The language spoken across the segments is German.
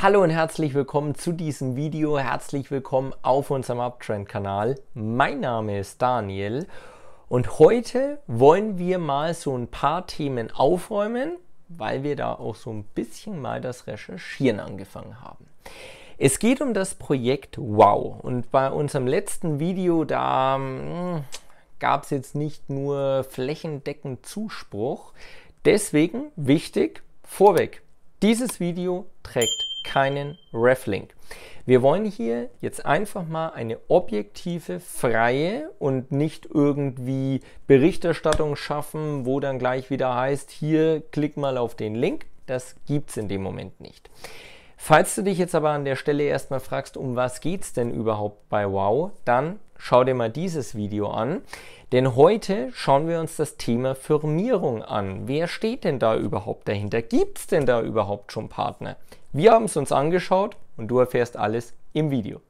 Hallo und herzlich willkommen zu diesem Video. Herzlich willkommen auf unserem Uptrend-Kanal. Mein Name ist Daniel und heute wollen wir mal so ein paar Themen aufräumen, weil wir da auch so ein bisschen mal das Recherchieren angefangen haben. Es geht um das Projekt Wow und bei unserem letzten Video da hm, gab es jetzt nicht nur flächendeckend Zuspruch. Deswegen wichtig, vorweg, dieses Video trägt keinen Reflink. Wir wollen hier jetzt einfach mal eine objektive, freie und nicht irgendwie Berichterstattung schaffen, wo dann gleich wieder heißt, hier klick mal auf den Link. Das gibt es in dem Moment nicht. Falls du dich jetzt aber an der Stelle erstmal fragst, um was geht es denn überhaupt bei Wow, dann schau dir mal dieses Video an, denn heute schauen wir uns das Thema Firmierung an. Wer steht denn da überhaupt dahinter? Gibt es denn da überhaupt schon Partner? Wir haben es uns angeschaut und du erfährst alles im Video.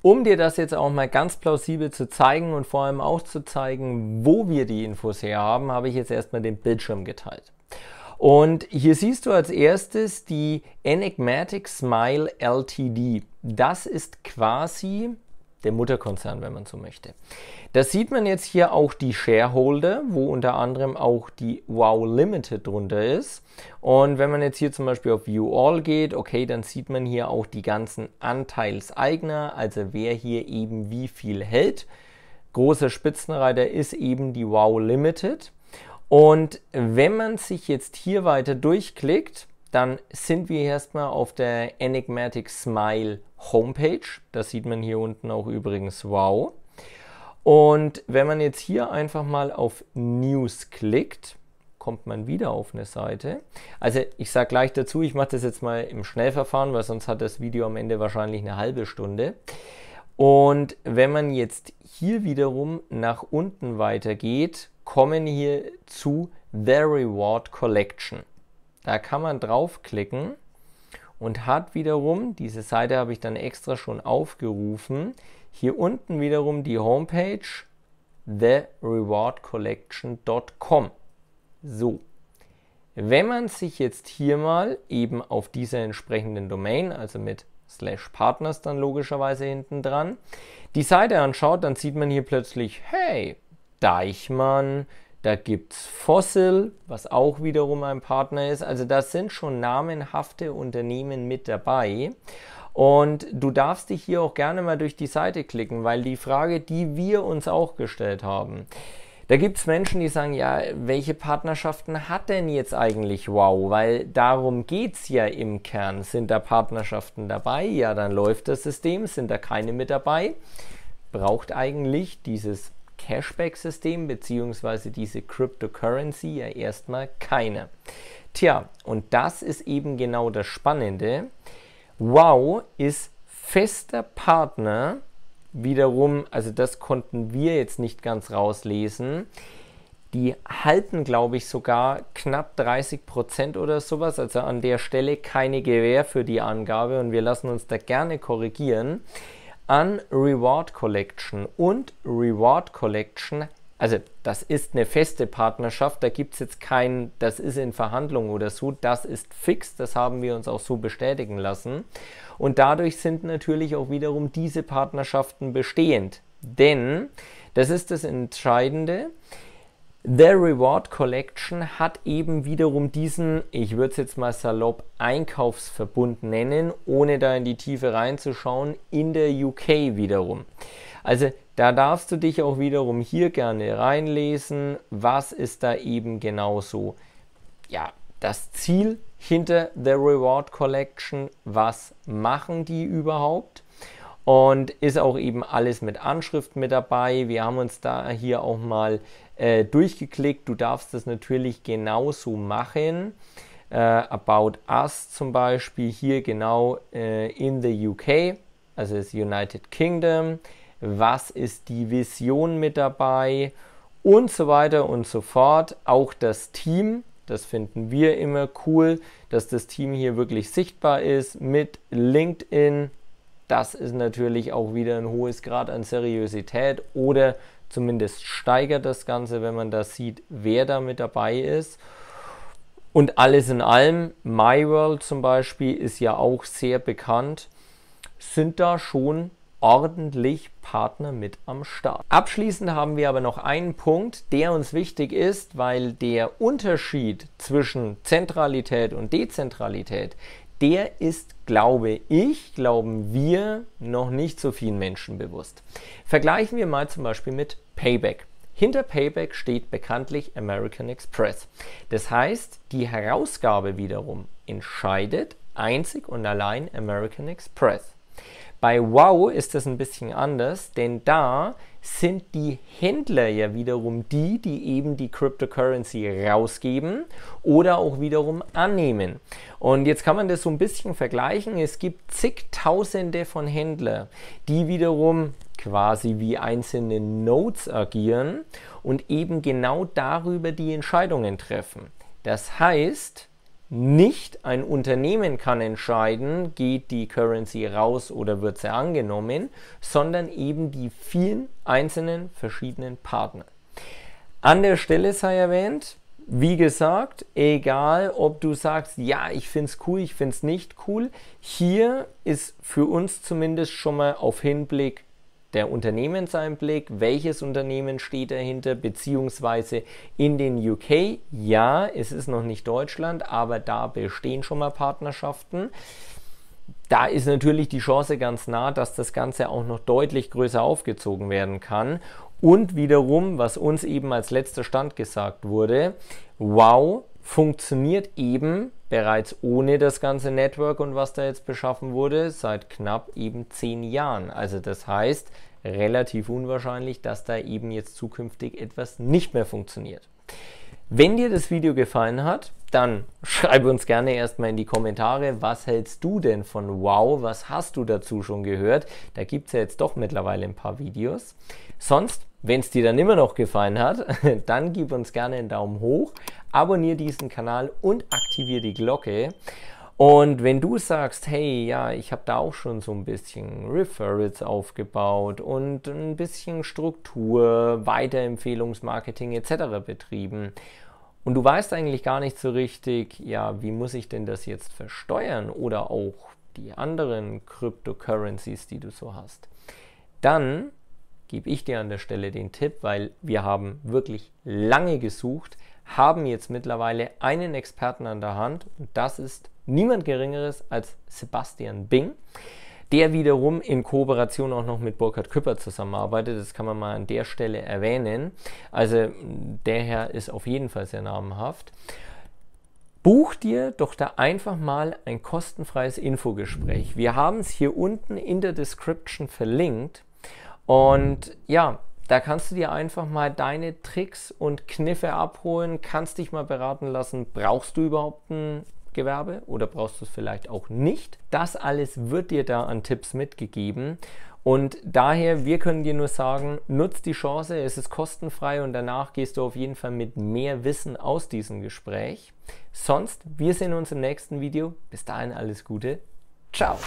Um dir das jetzt auch mal ganz plausibel zu zeigen und vor allem auch zu zeigen, wo wir die Infos her haben, habe ich jetzt erstmal den Bildschirm geteilt. Und hier siehst du als erstes die Enigmatic Smile LTD. Das ist quasi der Mutterkonzern, wenn man so möchte. Das sieht man jetzt hier auch die Shareholder, wo unter anderem auch die Wow Limited drunter ist. Und wenn man jetzt hier zum Beispiel auf View All geht, okay, dann sieht man hier auch die ganzen Anteilseigner, also wer hier eben wie viel hält. Großer Spitzenreiter ist eben die Wow Limited. Und wenn man sich jetzt hier weiter durchklickt, dann sind wir erstmal auf der Enigmatic Smile Homepage. Das sieht man hier unten auch übrigens wow. Und wenn man jetzt hier einfach mal auf News klickt, kommt man wieder auf eine Seite. Also ich sage gleich dazu, ich mache das jetzt mal im Schnellverfahren, weil sonst hat das Video am Ende wahrscheinlich eine halbe Stunde. Und wenn man jetzt hier wiederum nach unten weitergeht, kommen hier zu The Reward Collection. Da kann man draufklicken und hat wiederum, diese Seite habe ich dann extra schon aufgerufen, hier unten wiederum die Homepage therewardcollection.com. So, wenn man sich jetzt hier mal eben auf dieser entsprechenden Domain, also mit slash Partners dann logischerweise hinten dran, die Seite anschaut, dann sieht man hier plötzlich, hey, Deichmann, da gibt es Fossil, was auch wiederum ein Partner ist. Also das sind schon namenhafte Unternehmen mit dabei. Und du darfst dich hier auch gerne mal durch die Seite klicken, weil die Frage, die wir uns auch gestellt haben, da gibt es Menschen, die sagen, ja, welche Partnerschaften hat denn jetzt eigentlich Wow? Weil darum geht es ja im Kern. Sind da Partnerschaften dabei? Ja, dann läuft das System. Sind da keine mit dabei? Braucht eigentlich dieses Cashback-System bzw. diese Cryptocurrency ja erstmal keine. Tja, und das ist eben genau das Spannende. Wow ist fester Partner, wiederum, also das konnten wir jetzt nicht ganz rauslesen. Die halten, glaube ich, sogar knapp 30 Prozent oder sowas. Also an der Stelle keine Gewähr für die Angabe und wir lassen uns da gerne korrigieren an Reward Collection und Reward Collection, also das ist eine feste Partnerschaft, da gibt es jetzt kein, das ist in Verhandlung oder so, das ist fix, das haben wir uns auch so bestätigen lassen. Und dadurch sind natürlich auch wiederum diese Partnerschaften bestehend. Denn, das ist das Entscheidende, The Reward Collection hat eben wiederum diesen, ich würde es jetzt mal salopp Einkaufsverbund nennen, ohne da in die Tiefe reinzuschauen, in der UK wiederum. Also da darfst du dich auch wiederum hier gerne reinlesen, was ist da eben genauso, Ja, das Ziel hinter The Reward Collection, was machen die überhaupt? und ist auch eben alles mit Anschrift mit dabei. Wir haben uns da hier auch mal äh, durchgeklickt. Du darfst das natürlich genauso machen. Äh, About Us zum Beispiel hier genau äh, in the UK, also das United Kingdom. Was ist die Vision mit dabei? Und so weiter und so fort. Auch das Team, das finden wir immer cool, dass das Team hier wirklich sichtbar ist mit LinkedIn das ist natürlich auch wieder ein hohes Grad an Seriosität oder zumindest steigert das Ganze, wenn man da sieht, wer da mit dabei ist. Und alles in allem, MyWorld zum Beispiel ist ja auch sehr bekannt, sind da schon ordentlich Partner mit am Start. Abschließend haben wir aber noch einen Punkt, der uns wichtig ist, weil der Unterschied zwischen Zentralität und Dezentralität, der ist, glaube ich, glauben wir, noch nicht so vielen Menschen bewusst. Vergleichen wir mal zum Beispiel mit Payback. Hinter Payback steht bekanntlich American Express. Das heißt, die Herausgabe wiederum entscheidet einzig und allein American Express. Bei Wow ist das ein bisschen anders, denn da sind die Händler ja wiederum die, die eben die Cryptocurrency rausgeben oder auch wiederum annehmen. Und jetzt kann man das so ein bisschen vergleichen. Es gibt zigtausende von Händlern, die wiederum quasi wie einzelne Nodes agieren und eben genau darüber die Entscheidungen treffen. Das heißt, nicht ein Unternehmen kann entscheiden, geht die Currency raus oder wird sie angenommen, sondern eben die vielen einzelnen verschiedenen Partner. An der Stelle sei erwähnt, wie gesagt, egal ob du sagst, ja, ich finde es cool, ich finde es nicht cool, hier ist für uns zumindest schon mal auf Hinblick der Unternehmenseinblick, welches Unternehmen steht dahinter, beziehungsweise in den UK. Ja, es ist noch nicht Deutschland, aber da bestehen schon mal Partnerschaften. Da ist natürlich die Chance ganz nah, dass das Ganze auch noch deutlich größer aufgezogen werden kann. Und wiederum, was uns eben als letzter Stand gesagt wurde, wow, funktioniert eben bereits ohne das ganze Network und was da jetzt beschaffen wurde, seit knapp eben zehn Jahren. Also das heißt, relativ unwahrscheinlich, dass da eben jetzt zukünftig etwas nicht mehr funktioniert. Wenn dir das Video gefallen hat, dann schreibe uns gerne erstmal in die Kommentare, was hältst du denn von Wow? Was hast du dazu schon gehört? Da gibt es ja jetzt doch mittlerweile ein paar Videos. Sonst, wenn es dir dann immer noch gefallen hat, dann gib uns gerne einen Daumen hoch, abonniere diesen Kanal und aktiviere die Glocke. Und wenn du sagst, hey, ja, ich habe da auch schon so ein bisschen Referrals aufgebaut und ein bisschen Struktur, Weiterempfehlungsmarketing etc. betrieben und du weißt eigentlich gar nicht so richtig, ja, wie muss ich denn das jetzt versteuern oder auch die anderen Cryptocurrencies, die du so hast, dann gebe ich dir an der Stelle den Tipp, weil wir haben wirklich lange gesucht, haben jetzt mittlerweile einen Experten an der Hand und das ist niemand Geringeres als Sebastian Bing, der wiederum in Kooperation auch noch mit Burkhard Küpper zusammenarbeitet. Das kann man mal an der Stelle erwähnen. Also der Herr ist auf jeden Fall sehr namenhaft. Buch dir doch da einfach mal ein kostenfreies Infogespräch. Wir haben es hier unten in der Description verlinkt. Und ja, da kannst du dir einfach mal deine Tricks und Kniffe abholen, kannst dich mal beraten lassen, brauchst du überhaupt ein Gewerbe oder brauchst du es vielleicht auch nicht? Das alles wird dir da an Tipps mitgegeben. Und daher, wir können dir nur sagen, nutz die Chance, es ist kostenfrei und danach gehst du auf jeden Fall mit mehr Wissen aus diesem Gespräch. Sonst, wir sehen uns im nächsten Video. Bis dahin alles Gute. Ciao.